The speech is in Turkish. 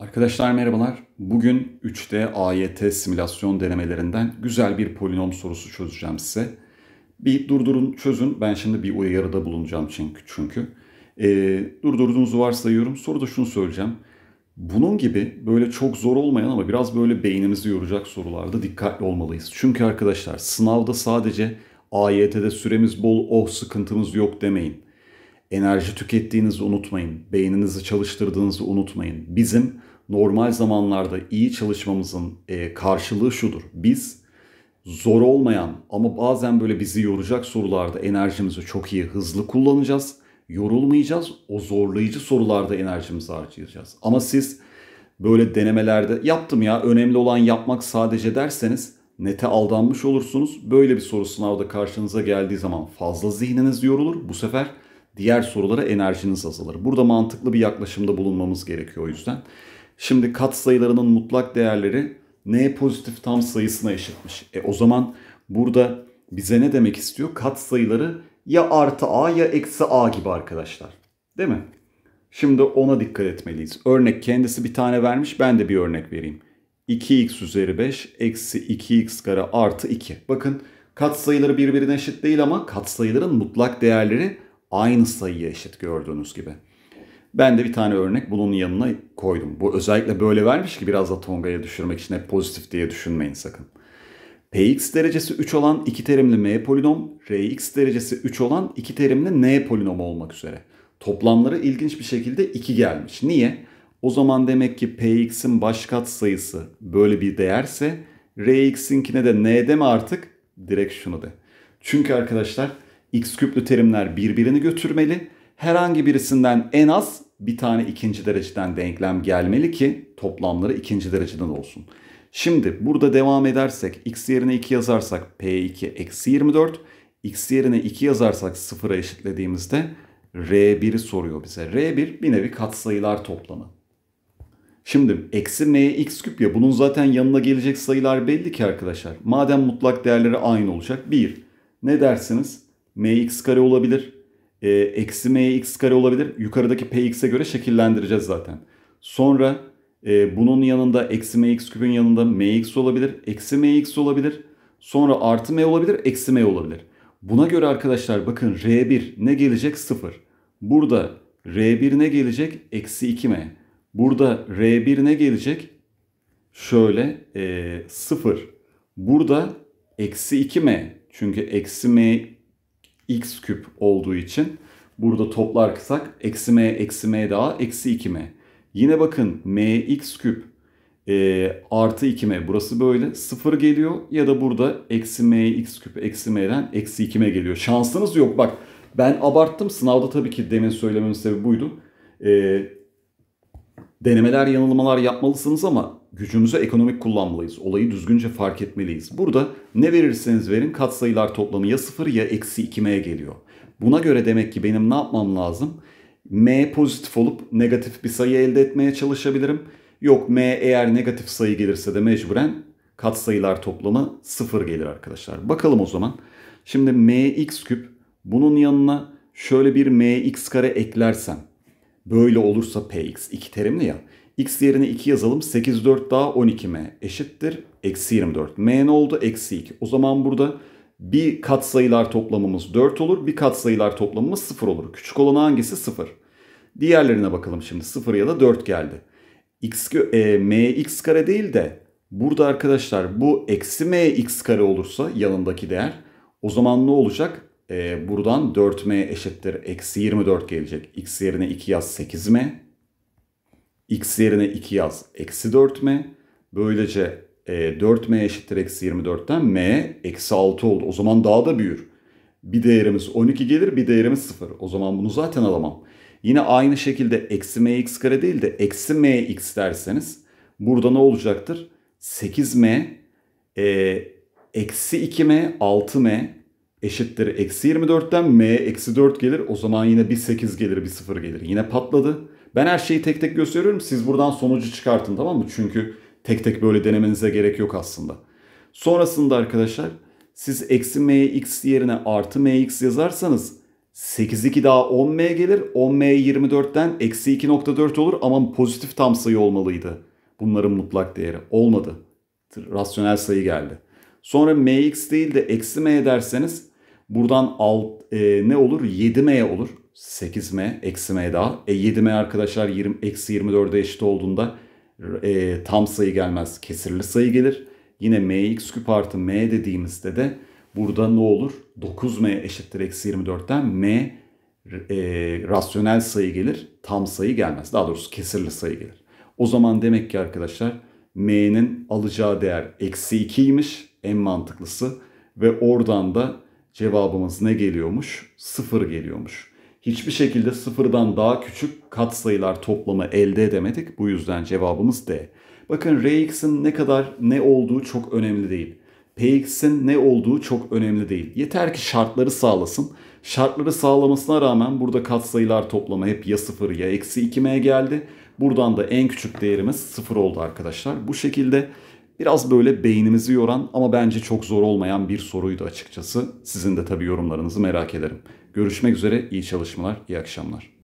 Arkadaşlar merhabalar. Bugün 3D AYT simülasyon denemelerinden güzel bir polinom sorusu çözeceğim size. Bir durdurun çözün. Ben şimdi bir uyarıda bulunacağım çünkü. çünkü. Ee, durdurduğunuzu varsayıyorum. Soruda şunu söyleyeceğim. Bunun gibi böyle çok zor olmayan ama biraz böyle beynimizi yoracak sorularda dikkatli olmalıyız. Çünkü arkadaşlar sınavda sadece AYT'de süremiz bol, oh sıkıntımız yok demeyin. Enerji tükettiğinizi unutmayın. Beyninizi çalıştırdığınızı unutmayın. Bizim normal zamanlarda iyi çalışmamızın e, karşılığı şudur. Biz zor olmayan ama bazen böyle bizi yoracak sorularda enerjimizi çok iyi hızlı kullanacağız. Yorulmayacağız. O zorlayıcı sorularda enerjimizi harcayacağız. Ama siz böyle denemelerde yaptım ya önemli olan yapmak sadece derseniz nete aldanmış olursunuz. Böyle bir soru sınavda karşınıza geldiği zaman fazla zihniniz yorulur. Bu sefer diğer sorulara enerjiniz azalır. Burada mantıklı bir yaklaşımda bulunmamız gerekiyor o yüzden. Şimdi kat sayılarının mutlak değerleri n pozitif tam sayısına eşitmiş. E o zaman burada bize ne demek istiyor? Kat sayıları ya artı a ya eksi a gibi arkadaşlar. Değil mi? Şimdi ona dikkat etmeliyiz. Örnek kendisi bir tane vermiş ben de bir örnek vereyim. 2x üzeri 5 eksi 2x kare artı 2. Bakın kat sayıları birbirine eşit değil ama kat sayıların mutlak değerleri aynı sayıya eşit gördüğünüz gibi. Ben de bir tane örnek bunun yanına koydum. Bu özellikle böyle vermiş ki biraz da Tonga'ya düşürmek için hep pozitif diye düşünmeyin sakın. Px derecesi 3 olan iki terimli m polinom, Rx derecesi 3 olan iki terimli n polinomu olmak üzere. Toplamları ilginç bir şekilde 2 gelmiş. Niye? O zaman demek ki px'in baş sayısı böyle bir değerse rx'inkine de n deme artık direkt şunu de. Çünkü arkadaşlar x küplü terimler birbirini götürmeli. Herhangi birisinden en az bir tane ikinci dereceden denklem gelmeli ki toplamları ikinci dereceden olsun. Şimdi burada devam edersek x yerine 2 yazarsak p2 eksi 24 x yerine 2 yazarsak 0'a eşitlediğimizde r1'i soruyor bize. r1 bir nevi katsayılar toplamı. Şimdi eksi m x küp ya bunun zaten yanına gelecek sayılar belli ki arkadaşlar. Madem mutlak değerleri aynı olacak 1. Ne dersiniz? M x kare olabilir e, ee, eksi m x kare olabilir. Yukarıdaki px'e göre şekillendireceğiz zaten. Sonra e, bunun yanında eksi mx küpün yanında mx olabilir. Eksi mx olabilir. Sonra artı m olabilir. Eksi m olabilir. Buna göre arkadaşlar bakın r1 ne gelecek? 0. Burada r1 ne gelecek? Eksi 2m. Burada r1 ne gelecek? Şöyle e, 0. Burada eksi 2m. Çünkü eksi m x küp olduğu için burada toplarsak eksi m eksi m daha eksi 2m. Yine bakın mx küp e, artı 2m burası böyle sıfır geliyor ya da burada eksi mx küp eksi m'den eksi 2m geliyor. Şansınız yok bak ben abarttım sınavda tabii ki demin söylememin sebebi buydu. E, denemeler yanılmalar yapmalısınız ama gücümüzü ekonomik kullanmalıyız. Olayı düzgünce fark etmeliyiz. Burada ne verirseniz verin katsayılar toplamı ya 0 ya eksi 2m geliyor. Buna göre demek ki benim ne yapmam lazım? m pozitif olup negatif bir sayı elde etmeye çalışabilirim. Yok m eğer negatif sayı gelirse de mecburen katsayılar toplamı 0 gelir arkadaşlar. Bakalım o zaman. Şimdi mx küp bunun yanına şöyle bir mx kare eklersem böyle olursa px iki terimli ya X yerine 2 yazalım. 8 4 daha 12m eşittir. Eksi 24. M ne oldu? Eksi 2. O zaman burada bir katsayılar toplamımız 4 olur. Bir katsayılar toplamımız 0 olur. Küçük olan hangisi? 0. Diğerlerine bakalım şimdi. 0 ya da 4 geldi. X, e, mx kare değil de burada arkadaşlar bu eksi mx kare olursa yanındaki değer o zaman ne olacak? E, buradan 4m eşittir. Eksi 24 gelecek. X yerine 2 yaz 8m x yerine 2 yaz. Eksi 4m. Böylece e, 4m eşittir eksi 24'ten m eksi 6 oldu. O zaman daha da büyür. Bir değerimiz 12 gelir bir değerimiz 0. O zaman bunu zaten alamam. Yine aynı şekilde eksi mx kare değil de eksi mx derseniz burada ne olacaktır? 8m e, eksi 2m 6m eşittir eksi 24'ten m eksi 4 gelir. O zaman yine bir 8 gelir bir 0 gelir. Yine patladı. Ben her şeyi tek tek gösteriyorum. Siz buradan sonucu çıkartın tamam mı? Çünkü tek tek böyle denemenize gerek yok aslında. Sonrasında arkadaşlar siz eksi mx yerine artı mx yazarsanız 8 2 daha 10m gelir. 10m 24'ten eksi 2.4 olur ama pozitif tam sayı olmalıydı. Bunların mutlak değeri. Olmadı. Rasyonel sayı geldi. Sonra mx değil de eksi m derseniz buradan alt, e, ne olur? 7m olur. 8m eksi m daha. E 7m arkadaşlar 20, eksi 24'e eşit olduğunda e, tam sayı gelmez. Kesirli sayı gelir. Yine mx küp artı m dediğimizde de burada ne olur? 9m eşittir eksi 24'ten m e, rasyonel sayı gelir. Tam sayı gelmez. Daha doğrusu kesirli sayı gelir. O zaman demek ki arkadaşlar m'nin alacağı değer eksi 2'ymiş. En mantıklısı. Ve oradan da cevabımız ne geliyormuş? 0 geliyormuş hiçbir şekilde sıfırdan daha küçük katsayılar toplamı elde edemedik. Bu yüzden cevabımız D. Bakın Rx'in ne kadar ne olduğu çok önemli değil. Px'in ne olduğu çok önemli değil. Yeter ki şartları sağlasın. Şartları sağlamasına rağmen burada katsayılar toplamı hep ya 0 ya eksi 2m'ye geldi. Buradan da en küçük değerimiz 0 oldu arkadaşlar. Bu şekilde Biraz böyle beynimizi yoran ama bence çok zor olmayan bir soruydu açıkçası. Sizin de tabii yorumlarınızı merak ederim. Görüşmek üzere, iyi çalışmalar, iyi akşamlar.